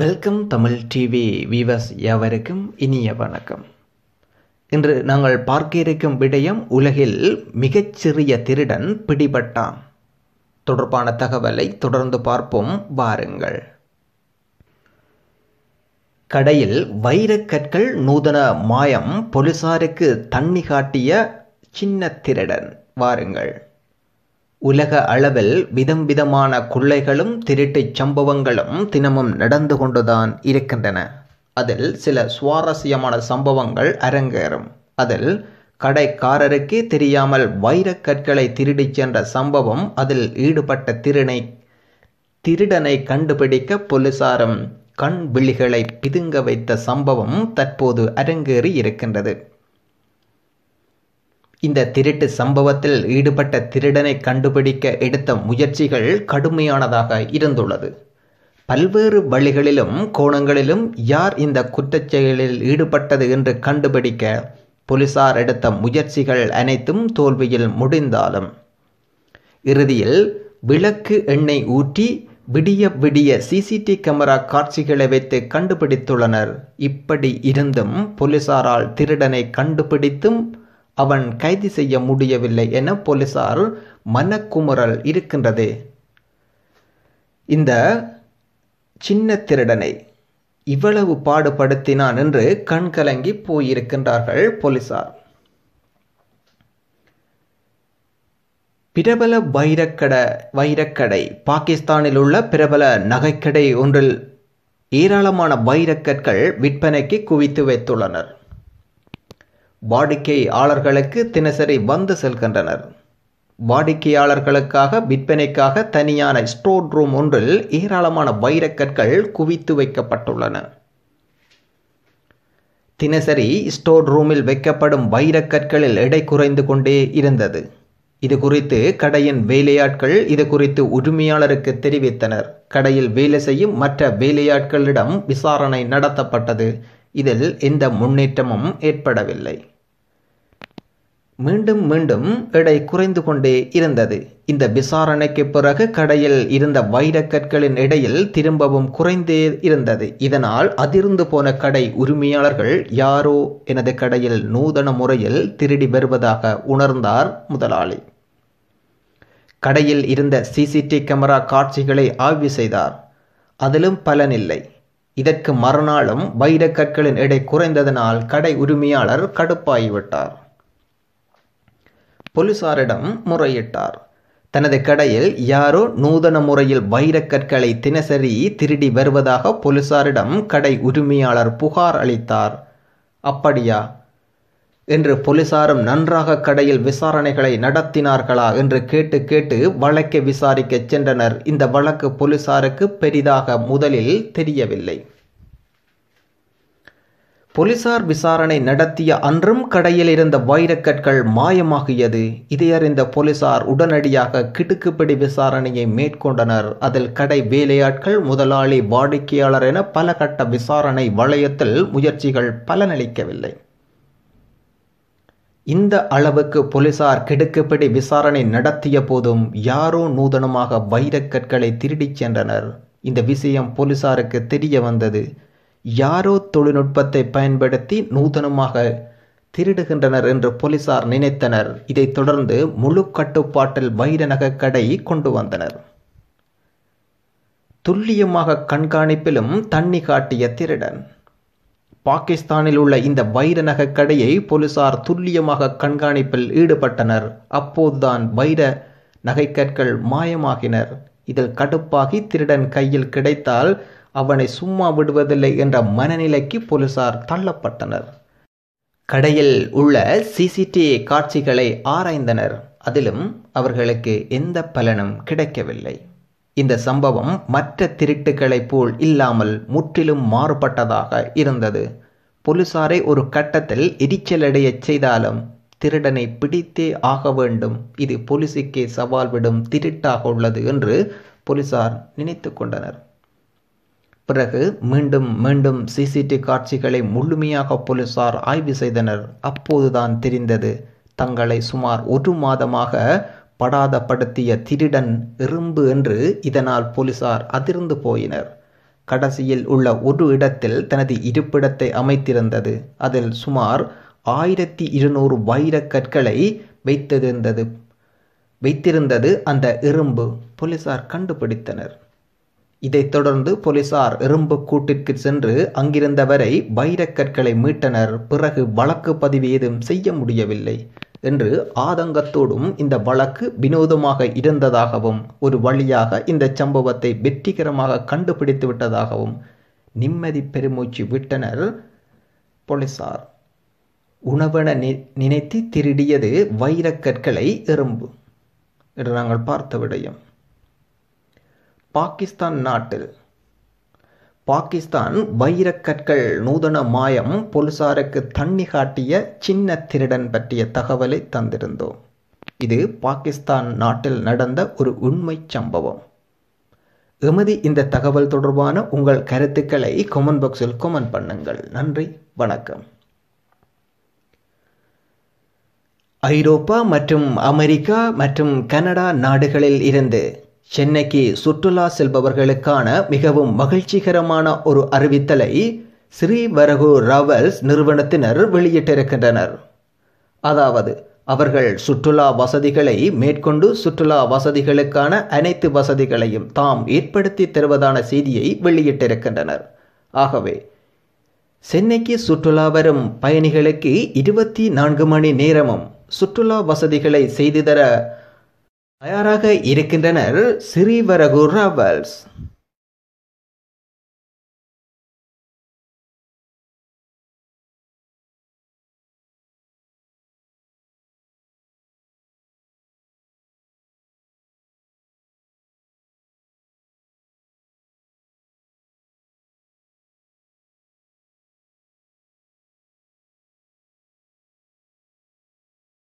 welcome Tamil TV viewers யாவருக்கும் இனிய வணக்கம் இன்று நாங்கள் பார்க்க இருக்கும் விடயம் உலகில் மிகச்சிறிய திருடன் பிடிபட்டான் தொடர்பான தகவலை தொடர்ந்து பார்ப்போம் வாருங்கள் கடையில் வைரக்கற்கள் நூதன மாயம் போலீசாருக்கு தண்ணி காட்டிய சின்ன திருடன் வாருங்கள் உலக அளவில் விதம் விதமான கொள்ளைகளும் திருட்டுச் சம்பவங்களும் தினமும் நடந்து கொண்டுதான் இருக்கின்றன அதில் சில சுவாரஸ்யமான சம்பவங்கள் அரங்கேறும் அதில் கடைக்காரருக்கே தெரியாமல் வைரக்கற்களை திருடிச் சென்ற சம்பவம் அதில் ஈடுபட்ட திருனை திருடனை கண்டுபிடிக்க போலீசாரும் கண் விழிகளை பிதுங்க வைத்த சம்பவம் தற்போது அரங்கேறி இருக்கின்றது இந்த திருட்டு சம்பவத்தில் ஈடுபட்ட திருடனை கண்டுபிடிக்க எடுத்த முயற்சிகள் கடுமையானதாக இருந்துள்ளது பல்வேறு வழிகளிலும் கோணங்களிலும் யார் இந்த குற்றச் செயலில் ஈடுபட்டது என்று கண்டுபிடிக்க போலீசார் எடுத்த முயற்சிகள் அனைத்தும் தோல்வியில் முடிந்தாலும் இறுதியில் விளக்கு எண்ணெய் ஊற்றி விடிய விடிய சிசிடி கேமரா காட்சிகளை வைத்து கண்டுபிடித்துள்ளனர் இப்படி இருந்தும் போலீசாரால் திருடனை கண்டுபிடித்தும் அவன் கைது செய்ய முடியவில்லை என போலீசார் மனக்குமுறல் இருக்கின்றது இந்த சின்ன திருடனை இவ்வளவு பாடுபடுத்தினான் என்று கண்கலங்கி போயிருக்கின்றார்கள் போலீசார் பிரபல வைரக்கடை வைரக்கடை பாகிஸ்தானில் உள்ள பிரபல நகைக்கடை ஒன்றில் ஏராளமான வைரக்கற்கள் விற்பனைக்கு குவித்து வைத்துள்ளனர் வாடிக்கையாளர்களுக்கு தினசரி வந்து செல்கின்றனர் வாடிக்கையாளர்களுக்காக விற்பனைக்காக தனியான ஸ்டோர் ரூம் ஒன்றில் ஏராளமான வைரக்கற்கள் குவித்து வைக்கப்பட்டுள்ளன தினசரி ஸ்டோர் ரூமில் வைக்கப்படும் வைரக்கற்களில் எடை குறைந்து கொண்டே இருந்தது இது குறித்து கடையின் வேலையாட்கள் இது குறித்து உரிமையாளருக்கு தெரிவித்தனர் கடையில் வேலை செய்யும் மற்ற வேலையாட்களிடம் விசாரணை நடத்தப்பட்டது இதில் எந்த முன்னேற்றமும் ஏற்படவில்லை மீண்டும் மீண்டும் எடை குறைந்து கொண்டே இருந்தது இந்த விசாரணைக்கு பிறகு கடையில் இருந்த வைரக்கற்களின் இடையில் திரும்பவும் குறைந்தே இருந்தது இதனால் அதிர்ந்து போன கடை உரிமையாளர்கள் யாரோ எனது கடையில் நூதன முறையில் திருடி வருவதாக உணர்ந்தார் முதலாளி கடையில் இருந்த சிசிடி கேமரா காட்சிகளை ஆய்வு செய்தார் அதிலும் பலனில்லை இதற்கு மறுநாளும் வைரக்கற்களின் எடை குறைந்ததனால் கடை உரிமையாளர் கடுப்பாகிவிட்டார் போலீசாரிடம் முறையிட்டார் தனது கடையில் யாரோ நூதன முறையில் வைரக்கற்களை தினசரி திருடி வருவதாக போலீசாரிடம் கடை உரிமையாளர் புகார் அளித்தார் அப்படியா என்று போலீசாரும் நன்றாக கடையில் விசாரணைகளை நடத்தினார்களா என்று கேட்டு கேட்டு வழக்கை விசாரிக்கச் சென்றனர் இந்த வழக்கு போலீசாருக்கு பெரிதாக முதலில் தெரியவில்லை போலீசார் விசாரணை நடத்திய அன்றும் கடையில் இருந்த வைரக்கற்கள் மாயமாகியது இதையறிந்த போலீசார் உடனடியாக கிடுக்குப்பிடி விசாரணையை மேற்கொண்டனர் அதில் கடை வேலையாட்கள் முதலாளி வாடிக்கையாளர் என பல கட்ட விசாரணை வளையத்தில் முயற்சிகள் பலனளிக்கவில்லை இந்த அளவுக்கு போலீசார் கிடுக்குப்பிடி விசாரணை நடத்திய போதும் யாரோ நூதனமாக வைரக்கற்களை திருடிச் சென்றனர் இந்த விஷயம் போலீசாருக்கு தெரிய வந்தது யாரோ தொழில்நுட்பத்தை பயன்படுத்தி நூதனமாக திருடுகின்றனர் என்று போலீசார் நினைத்தனர் இதைத் தொடர்ந்து முழு கட்டுப்பாட்டில் வைர கடை கொண்டு வந்தனர் துல்லியமாக கண்காணிப்பிலும் தண்ணி காட்டிய திருடன் பாகிஸ்தானில் உள்ள இந்த வைர கடையை போலீசார் துல்லியமாக கண்காணிப்பில் ஈடுபட்டனர் அப்போதுதான் வைர நகைக்கற்கள் மாயமாகினர் இதில் கடுப்பாகி திருடன் கையில் கிடைத்தால் அவனை சும்மா விடுவதில்லை என்ற மனநிலைக்கு போலீசார் தள்ளப்பட்டனர் கடையில் உள்ள சிசிடிவி காட்சிகளை ஆராய்ந்தனர் அதிலும் அவர்களுக்கு எந்த பலனும் கிடைக்கவில்லை இந்த சம்பவம் மற்ற திருட்டுகளைப் போல் இல்லாமல் முற்றிலும் மாறுபட்டதாக இருந்தது போலீசாரை ஒரு கட்டத்தில் எரிச்சலடைய செய்தாலும் திருடனை பிடித்தே ஆக வேண்டும் இது போலீசுக்கே சவால் விடும் திருட்டாக உள்ளது என்று போலீசார் நினைத்து கொண்டனர் பிறகு மீண்டும் மீண்டும் சிசிடி காட்சிகளை முழுமையாக போலீசார் ஆய்வு செய்தனர் அப்போதுதான் தெரிந்தது தங்களை சுமார் ஒரு மாதமாக படாதப்படுத்திய திருடன் எறும்பு என்று இதனால் போலீசார் அதிர்ந்து போயினர் கடைசியில் உள்ள ஒரு இடத்தில் தனது இருப்பிடத்தை அமைத்திருந்தது அதில் சுமார் ஆயிரத்தி இருநூறு வைரக்கற்களை வைத்திருந்தது வைத்திருந்தது அந்த எறும்பு போலீசார் கண்டுபிடித்தனர் இதைத் தொடர்ந்து போலீசார் எறும்பு கூட்டிற்கு சென்று அங்கிருந்தவரை வைரக்கற்களை மீட்டனர் பிறகு வழக்கு பதிவு ஏதும் செய்ய முடியவில்லை என்று ஆதங்கத்தோடும் இந்த வழக்கு வினோதமாக இருந்ததாகவும் ஒரு வழியாக இந்த சம்பவத்தை வெற்றிகரமாக கண்டுபிடித்து விட்டதாகவும் நிம்மதி பெருமூச்சு விட்டனர் போலீசார் உணவென நினைத்து திருடியது வைரக்கற்களை எறும்பு என்று நாங்கள் பார்த்த விடயம் பாகிஸ்தான் நாட்டில் பாகிஸ்தான் வைரக்கற்கள் நூதன மாயம் பொலிசாருக்கு தண்ணி காட்டிய சின்ன திருடன் பற்றிய தகவலை தந்திருந்தோம் இது பாகிஸ்தான் நாட்டில் நடந்த ஒரு உண்மை சம்பவம் எமது இந்த தகவல் தொடர்பான உங்கள் கருத்துக்களை கொமன் பாக்ஸில் கொமன் பண்ணுங்கள் நன்றி வணக்கம் ஐரோப்பா மற்றும் அமெரிக்கா மற்றும் கனடா நாடுகளில் இருந்து சென்னைக்கு சுற்றுலா செல்பவர்களுக்கான மிகவும் மகிழ்ச்சிகரமான ஒரு அறிவித்தலை ஸ்ரீவரகு ராவல்ஸ் நிறுவனத்தினர் வெளியிட்டிருக்கின்றனர் அதாவது அவர்கள் சுற்றுலா வசதிகளை மேற்கொண்டு சுற்றுலா வசதிகளுக்கான அனைத்து வசதிகளையும் தாம் ஏற்படுத்தி தருவதான செய்தியை வெளியிட்டிருக்கின்றனர் ஆகவே சென்னைக்கு சுற்றுலா வரும் பயணிகளுக்கு இருபத்தி நான்கு மணி நேரமும் சுற்றுலா வசதிகளை செய்து தர தயாராக இருக்கின்றனர் ஸ்ரீவரகு ராவல்ஸ்